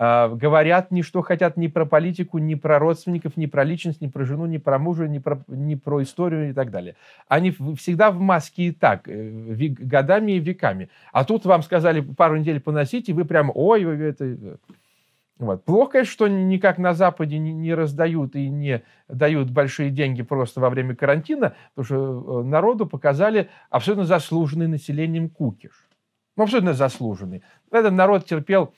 А, говорят ни что хотят ни про политику, ни про родственников, ни про личность, ни про жену, ни про мужа, ни про, ни про историю и так далее. Они всегда в маске и так, э, годами и веками. А тут вам сказали пару недель поносить, и вы прям, ой, это... Э». Вот. Плохо, что никак на Западе не, не раздают и не дают большие деньги просто во время карантина, потому что э, народу показали абсолютно заслуженный населением кукиш. Ну, абсолютно заслуженный. Этот народ терпел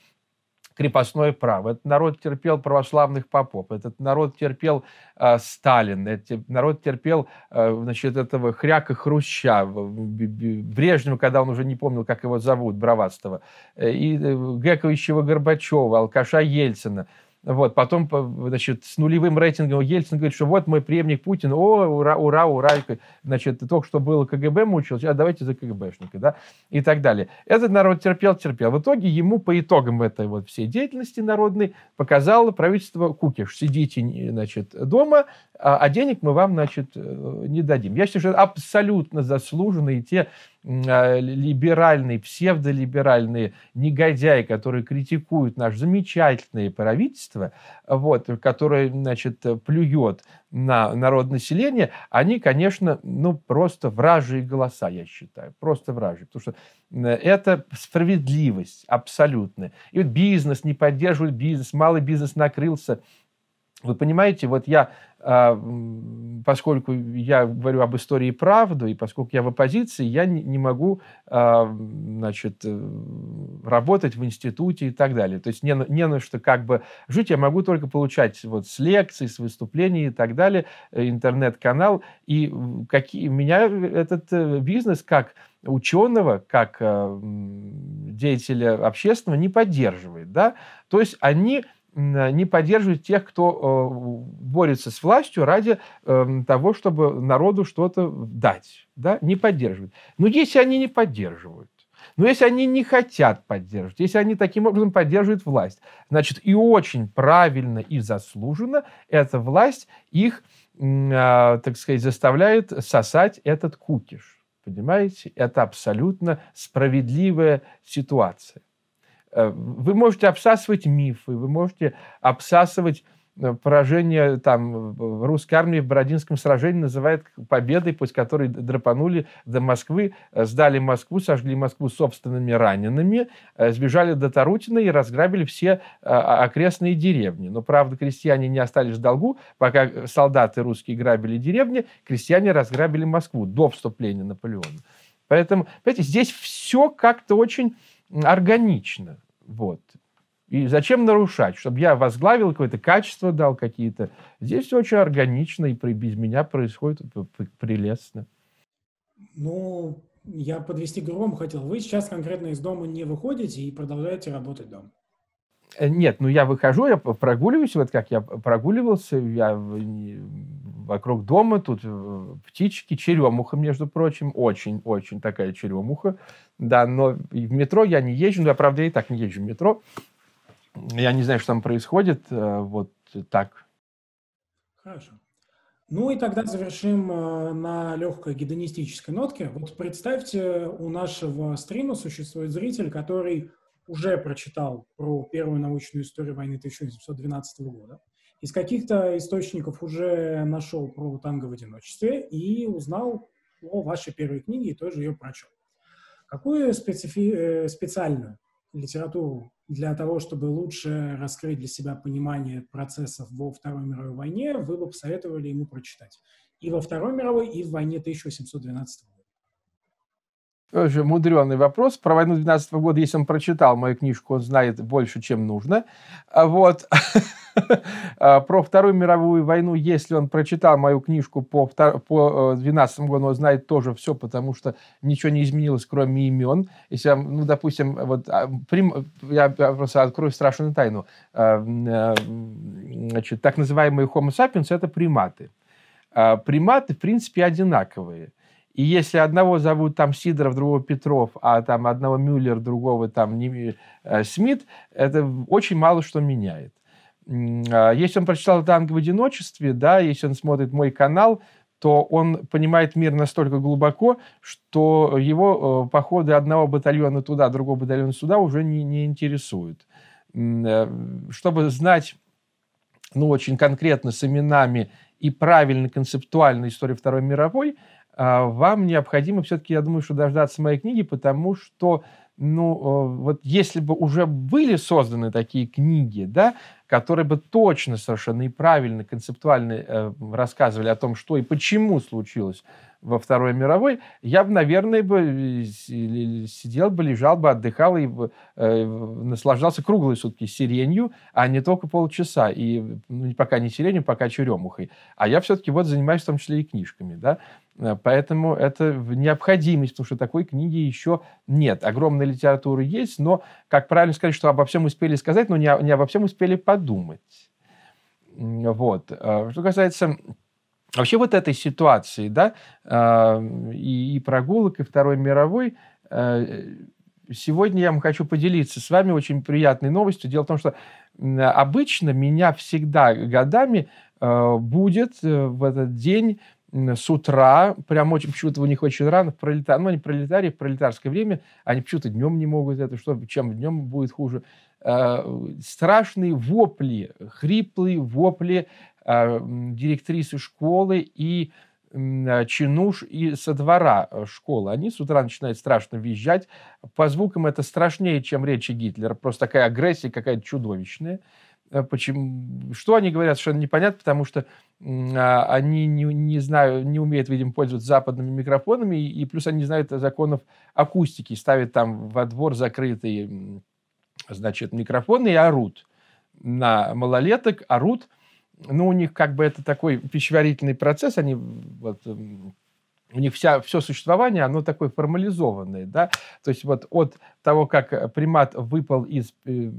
крепостное право. Этот народ терпел православных попов, этот народ терпел э, Сталин, этот народ терпел э, значит, этого хряка Хруща, Брежнева, когда он уже не помнил, как его зовут, Браватстова, э, и э, Гековичева Горбачева, алкаша Ельцина – вот, потом, значит, с нулевым рейтингом Ельцин говорит, что вот мой преемник Путин, о, ура, ура, ура, значит, только что было КГБ мучился, а давайте за КГБшника, да, и так далее. Этот народ терпел, терпел. В итоге ему по итогам этой вот всей деятельности народной показало правительство Кукиш. Сидите, значит, дома, а, а денег мы вам, значит, э, не дадим. Я считаю, что абсолютно заслуженные те а, либеральные, псевдолиберальные негодяи, которые критикуют наше замечательное правительство, вот, которое, значит, плюет на народное население, они, конечно, ну, просто вражие голоса, я считаю, просто вражие, потому что это справедливость абсолютная. И вот бизнес не поддерживает бизнес, малый бизнес накрылся, вы понимаете, вот я, а, поскольку я говорю об истории правду, и поскольку я в оппозиции, я не могу а, значит, э, работать в институте и так далее. То есть не, не на что как бы жить, я могу только получать вот с лекций, с выступлений и так далее, э, интернет-канал. И какие, меня этот э, бизнес как ученого, как а, деятеля общественного не поддерживает. Да? То есть они не поддерживать тех, кто э, борется с властью ради эм, того, чтобы народу что-то дать. Да? Не поддерживать. Но если они не поддерживают, но если они не хотят поддерживать, если они таким образом поддерживают власть, значит, и очень правильно и заслуженно эта власть их, а, так сказать, заставляет сосать этот кукиш. Понимаете? Это абсолютно справедливая ситуация. Э, вы можете обсасывать мифы, вы можете обсасывать э, поражение там, русской армии в Бородинском сражении называют победой, после которой драпанули до Москвы, э, сдали Москву, сожгли Москву собственными ранеными, сбежали до Тарутина и разграбили все окрестные деревни. Но, правда, крестьяне не остались в долгу. Пока солдаты русские грабили деревни, крестьяне разграбили Москву до вступления Наполеона. Поэтому, понимаете, здесь все как-то очень органично. Вот. И зачем нарушать? Чтобы я возглавил какое-то качество, дал какие-то. Здесь все очень органично, и при, без меня происходит прелестно. Ну, я подвести к другому хотел. Вы сейчас конкретно из дома не выходите и продолжаете работать дома. Э, нет, ну я выхожу, я прогуливаюсь, вот как я прогуливался, я э, вокруг дома, тут э, птички, черемуха, между прочим, очень-очень такая черемуха, да, но в метро я не езжу, но я, правда, и так не езжу в метро, я не знаю, что там происходит, вот так. Хорошо. Ну и тогда завершим на легкой гедонистической нотке. Вот представьте, у нашего стрима существует зритель, который уже прочитал про первую научную историю войны 1812 года, из каких-то источников уже нашел про танго в одиночестве и узнал о вашей первой книге и тоже ее прочел. Какую специфи- э, специальную литературу для того, чтобы лучше раскрыть для себя понимание процессов во Второй мировой войне, вы бы посоветовали ему прочитать? И во Второй мировой, и в войне 1812 года. Тоже мудреный вопрос. Про войну 12 года, если он прочитал мою книжку, он знает больше, чем нужно. А вот. А про Вторую мировую войну, если он прочитал мою книжку по 2012 э, году, он знает тоже все, потому что ничего не изменилось, кроме имен. Если, ну, допустим, вот а, я просто открою страшную тайну. Э, значит, так называемые homo sapiens – это приматы. Приматы, в принципе, одинаковые – и если одного зовут там Сидоров, другого Петров, а там одного Мюллер, другого там не, э, Смит, это очень мало что меняет. А, если он прочитал «Танго в одиночестве», да, если он смотрит мой канал, то он понимает мир настолько глубоко, что его э, походы одного батальона туда, другого батальона сюда уже не, не интересуют. Э, чтобы знать ну, очень конкретно с именами и правильно концептуально историю Второй мировой, а, вам необходимо все-таки, я думаю, что дождаться моей книги, потому что, ну, э, вот если бы уже были созданы такие книги, да, которые бы точно совершенно и правильно, концептуально э, рассказывали о том, что и почему случилось во Второй мировой, я бы, наверное, бы э, сидел бы, лежал бы, отдыхал и э, наслаждался круглые сутки сиренью, а не только полчаса. И ну, пока не сиренью, пока черемухой. А я все-таки вот занимаюсь в том числе и книжками. Да? Э, поэтому это необходимость, потому что такой книги еще нет. Огромная литература есть, но, как правильно сказать, что обо всем успели сказать, но не, не обо всем успели подумать. Вот. Э, что касается вообще вот этой ситуации, да, э, и, и прогулок, и Второй мировой, сегодня я вам хочу поделиться с вами очень приятной новостью. Дело в том, что обычно меня всегда годами будет в этот день с утра, прям очень, почему-то у них очень рано, пролета ну, они пролетарии, пролетарское время, они почему-то днем не могут это, что, чем днем будет хуже. Э, страшные вопли, хриплые вопли э, директрисы школы и э, чинуш и со двора э, школы. Они с утра начинают страшно визжать. По звукам это страшнее, чем речи Гитлера. Просто такая агрессия какая-то чудовищная. Э, почему, что они говорят, совершенно непонятно, потому что а, они не, не знают, не умеют, видимо, пользоваться западными микрофонами, и плюс они не знают законов акустики, ставят там во двор закрытые, значит, микрофоны и орут на малолеток, орут, ну, у них как бы это такой пищеварительный процесс, они вот у них вся, все существование, оно такое формализованное, да, то есть вот от того, как примат выпал из э,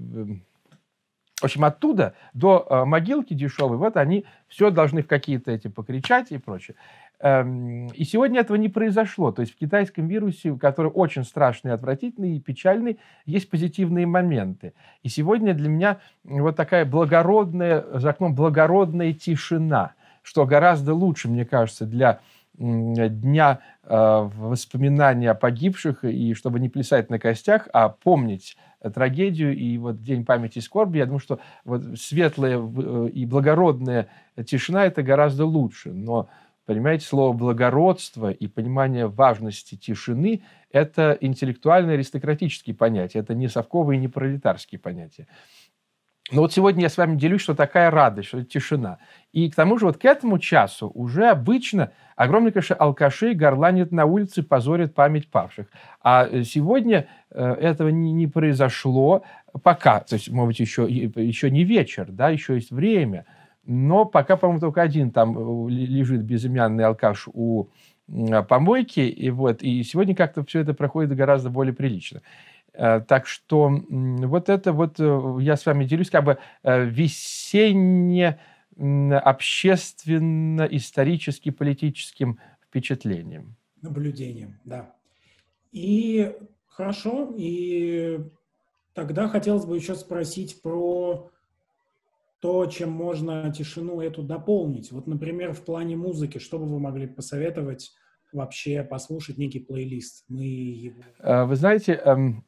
в общем, оттуда до э, могилки дешевой, вот они все должны в какие-то эти покричать и прочее. Эм, и сегодня этого не произошло. То есть в китайском вирусе, который очень страшный, отвратительный и печальный, есть позитивные моменты. И сегодня для меня вот такая благородная, за окном благородная тишина, что гораздо лучше, мне кажется, для дня э, воспоминания о погибших, и чтобы не плясать на костях, а помнить э, трагедию и вот День памяти и скорби. Я думаю, что вот светлая э, и благородная тишина – это гораздо лучше. Но, понимаете, слово «благородство» и понимание важности тишины – это интеллектуально-аристократические понятия, это не совковые и не пролетарские понятия. Но ну, вот сегодня я с вами делюсь, что такая радость, что тишина. И к тому же вот к этому часу уже обычно огромное количество алкашей горланят на улице, позорят память павших. А э, сегодня э, этого не произошло пока. То есть, может быть, еще, еще не вечер, да, еще есть время. Но пока, по-моему, только один там э, лежит безымянный алкаш у помойки. И, вот, и сегодня как-то все это проходит гораздо более прилично. Э, так что вот это вот э, я с вами делюсь как бы э, весенне общественно-исторически-политическим впечатлением. Наблюдением, да. И хорошо, и тогда хотелось бы еще спросить про то, чем можно тишину эту дополнить. Вот, например, в плане музыки, что бы вы могли посоветовать вообще послушать некий плейлист? Мы его... Вы знаете, эм,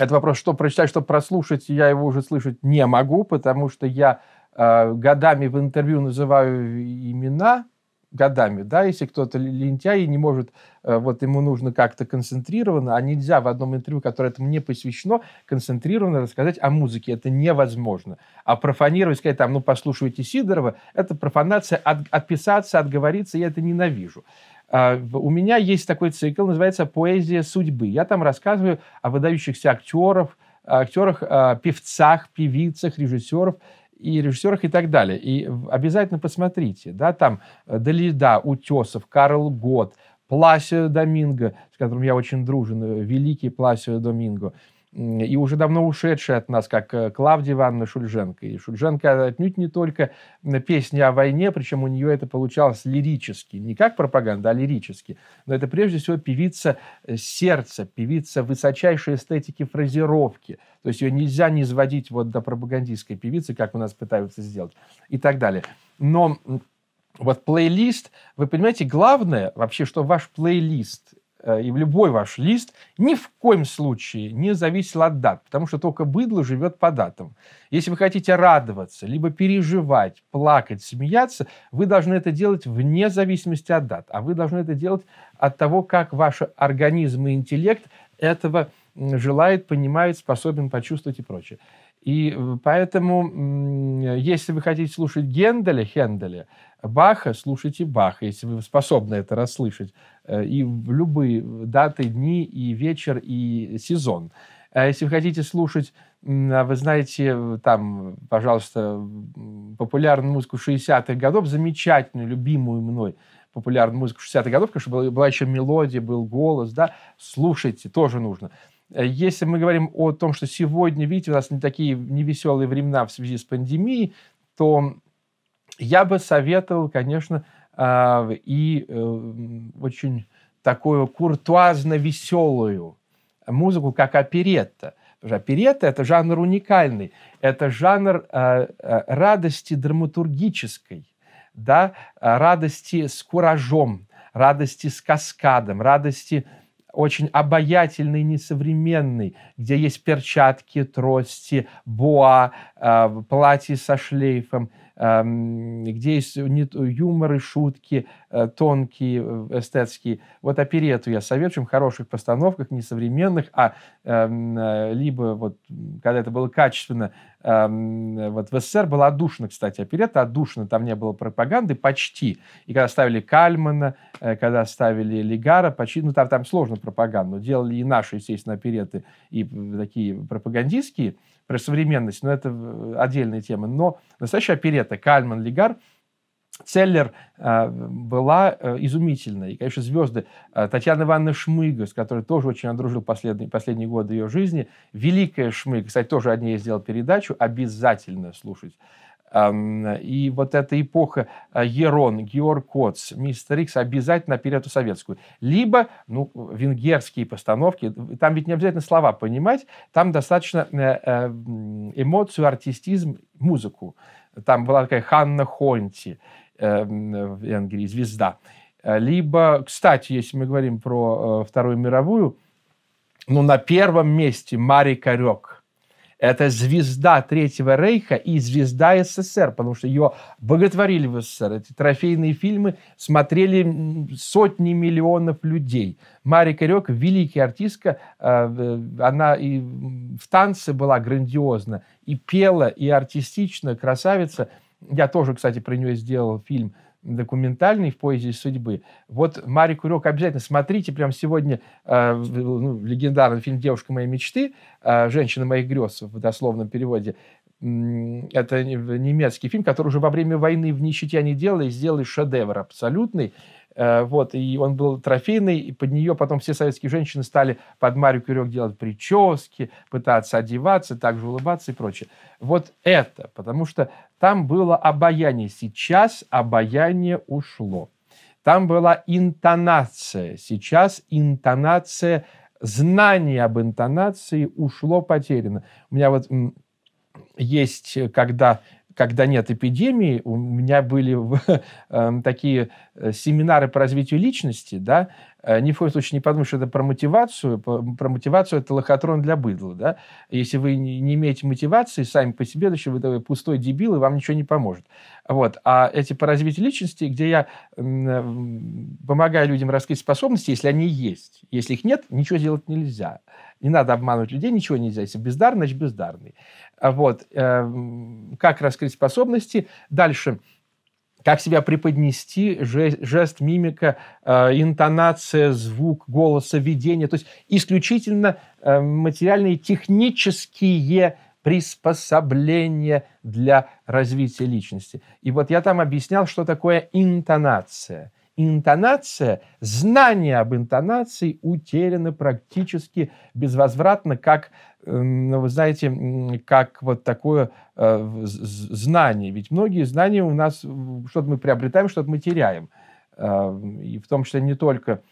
это вопрос, что прочитать, что прослушать, я его уже слышать не могу, потому что я э, годами в интервью называю имена, годами, да, если кто-то лентяй и не может, э, вот ему нужно как-то концентрированно, а нельзя в одном интервью, которое этому не посвящено, концентрированно рассказать о музыке, это невозможно. А профанировать, сказать там, ну, послушайте Сидорова, это профанация, от, отписаться, отговориться, я это ненавижу. А, у меня есть такой цикл, называется «Поэзия судьбы». Я там рассказываю о выдающихся актеров, актерах, а, певцах, певицах, режиссеров и режиссерах и так далее. И обязательно посмотрите, да, там э, Далида, Утесов, Карл Гот, Пласио Доминго, с которым я очень дружен, э, великий Пласио Доминго – и уже давно ушедшие от нас, как э, Клавдия Ивановна Шульженко. И Шульженко отнюдь не только песни о войне, причем у нее это получалось лирически, не как пропаганда, а лирически. Но это прежде всего певица э, сердца, певица высочайшей эстетики фразировки. То есть ее нельзя не изводить вот до пропагандистской певицы, как у нас пытаются сделать, и так далее. Но вот плейлист, вы понимаете, главное вообще, что ваш плейлист Э, и в любой ваш лист ни в коем случае не зависел от дат, потому что только быдло живет по датам. Если вы хотите радоваться, либо переживать, плакать, смеяться, вы должны это делать вне зависимости от дат, а вы должны это делать от того, как ваш организм и интеллект этого желает, понимает, способен почувствовать и прочее. И э, поэтому, если вы хотите слушать Генделя, Хенделя, Баха, слушайте Баха, если вы способны это расслышать. Э, и в любые даты, дни, и вечер, и сезон. А если вы хотите слушать, а вы знаете, э, там, пожалуйста, популярную музыку 60-х годов, замечательную, любимую мной популярную музыку 60-х годов, потому что была, была еще мелодия, был голос, да, слушайте, тоже нужно. Э, если мы говорим о том, что сегодня, видите, у нас не такие невеселые времена в связи с пандемией, то я бы советовал, конечно, а, и э, очень такую куртуазно-веселую музыку, как оперетта. оперетта – это жанр уникальный. Это жанр а, а, радости драматургической, да? радости с куражом, радости с каскадом, радости очень обаятельный, несовременный, где есть перчатки, трости, буа, платье со шлейфом – где есть юморы, шутки э, тонкие, э, эстетские. Вот оперету я советую, в хороших постановках, не современных, а эм, э, либо вот, когда это было качественно, эм, вот в СССР была отдушина, кстати, оперета одушена, там не было пропаганды почти. И когда ставили Кальмана, когда ставили Лигара, почти, ну там, там сложно пропаганду, делали и наши, естественно, опереты, и такие пропагандистские, про современность, но это э, отдельная тема. Но настоящая оперета «Кальман Лигар» Целлер э, была э, изумительной. И, конечно, звезды э, Татьяна Ивановна Шмыга, с которой тоже очень одружил последние, последние годы ее жизни. Великая Шмыга, кстати, тоже о ней сделал передачу, обязательно слушать. И вот эта эпоха э, Ерон, Георг Коц, Мистер Икс обязательно оперету советскую. Либо, ну, венгерские постановки. Там ведь не обязательно слова понимать. Там достаточно э, э, эмоцию, артистизм, музыку. Там была такая Ханна Хонти в Венгрии, звезда. Либо, кстати, если мы говорим про Вторую мировую, ну, на первом месте Мари Карек – это звезда Третьего Рейха и звезда СССР, потому что ее боготворили в СССР. Эти трофейные фильмы смотрели сотни миллионов людей. Мария Корек, великий артистка, э, она и в танце была грандиозна, и пела, и артистично, красавица. Я тоже, кстати, про нее сделал фильм – документальный в поезде судьбы. Вот Марий Курек обязательно смотрите прямо сегодня э, ну, легендарный фильм «Девушка моей мечты», э, «Женщина моих грез» в дословном переводе. Это немецкий фильм, который уже во время войны в нищете они делали, сделали шедевр абсолютный. Э, вот, и он был трофейный, и под нее потом все советские женщины стали под Марию Кюрек делать прически, пытаться одеваться, также улыбаться и прочее. Вот это, потому что там было обаяние. Сейчас обаяние ушло. Там была интонация. Сейчас интонация, знание об интонации ушло потеряно. У меня вот есть, когда когда нет эпидемии, у меня были эм, такие э, семинары по развитию личности, да, Э, ни в коем случае не подумать, что это про мотивацию. Про мотивацию это лохотрон для быдла. Да? Если вы не имеете мотивации сами по себе, то значит, вы такой пустой дебил, и вам ничего не поможет. Вот. А эти по развитию личности, где я помогаю людям раскрыть способности, если они есть. Если их нет, ничего делать нельзя. Не надо обманывать людей, ничего нельзя. Если бездарный, значит бездарный. А вот. Э, как раскрыть способности? Дальше – как себя преподнести, жест, мимика, э, интонация, звук голоса, видение. То есть исключительно э, материальные технические приспособления для развития личности. И вот я там объяснял, что такое интонация – интонация, знание об интонации утеряно практически безвозвратно, как, эм, ну, вы знаете, как вот такое э, знание. Ведь многие знания у нас, что-то мы приобретаем, что-то мы теряем. Э, и в том числе не только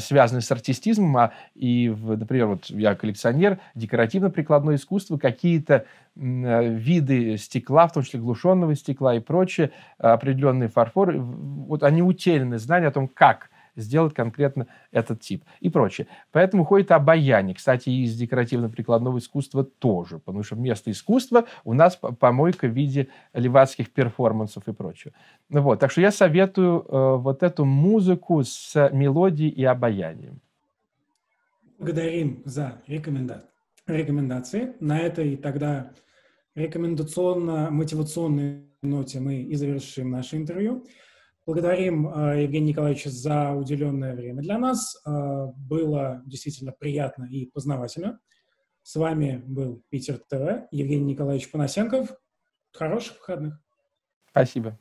связаны с артистизмом, а, и, например, вот я коллекционер, декоративно-прикладное искусство, какие-то э, виды стекла, в том числе глушенного стекла и прочее, э, определенные фарфоры, вот они утеряны, знания о том, как сделать конкретно этот тип и прочее. Поэтому ходит обаяние. Кстати, из декоративно-прикладного искусства тоже, потому что вместо искусства у нас помойка в виде левацких перформансов и прочего. Ну вот, так что я советую э, вот эту музыку с мелодией и обаянием. Благодарим за рекоменда... рекомендации. На этой тогда рекомендационно-мотивационной ноте мы и завершим наше интервью. Благодарим а, Евгения Николаевича за уделенное время для нас. А, было действительно приятно и познавательно. С вами был Питер ТВ, Евгений Николаевич Панасенков. Хороших выходных. Спасибо.